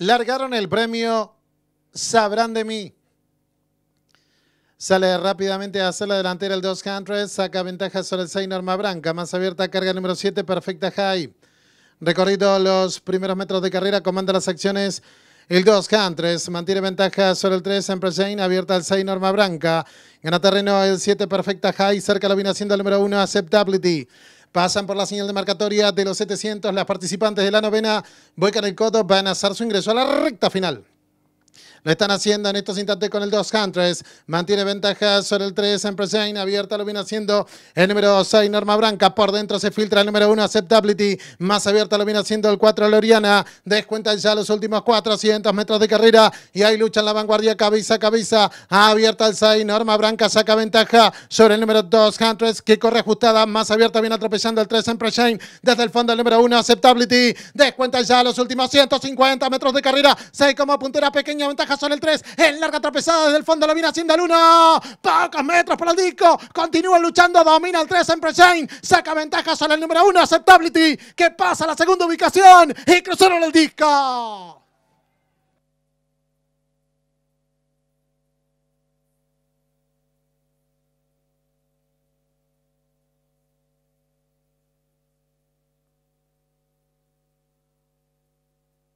Largaron el premio Sabrán de mí. Sale rápidamente a hacer la delantera el 200, saca ventaja sobre el 6 Norma Branca, más abierta carga número 7, perfecta high. Recorrido los primeros metros de carrera, comanda las acciones el 2, Huntress. mantiene ventaja sobre el 3, Jane, abierta el 6, Norma Branca. Gana terreno el 7, Perfecta High, cerca lo viene haciendo el número 1, Acceptability. Pasan por la señal de marcatoria de los 700 las participantes de la novena. Boycar el Coto van a hacer su ingreso a la recta final. Lo están haciendo en estos instantes con el 2, Huntress. Mantiene ventaja sobre el 3 en Shine Abierta lo viene haciendo el número 6, Norma Branca. Por dentro se filtra el número 1, Acceptability. Más abierta lo viene haciendo el 4, Loriana. Descuenta ya los últimos 400 metros de carrera. Y ahí lucha en la vanguardia, cabeza a cabeza. Abierta el 6, Norma Branca saca ventaja sobre el número 2, Huntress. que corre ajustada. Más abierta viene atropellando el 3 en Shine Desde el fondo el número 1, Acceptability. Descuenta ya los últimos 150 metros de carrera. 6 como puntera, pequeña ventaja. Son el 3. En larga trapezada desde el fondo la mina haciendo el 1. Pocos metros para el disco. Continúa luchando. Domina el 3 en Prechain. Saca ventaja sobre el número 1. Aceptability, Que pasa a la segunda ubicación. Y cruzaron el disco.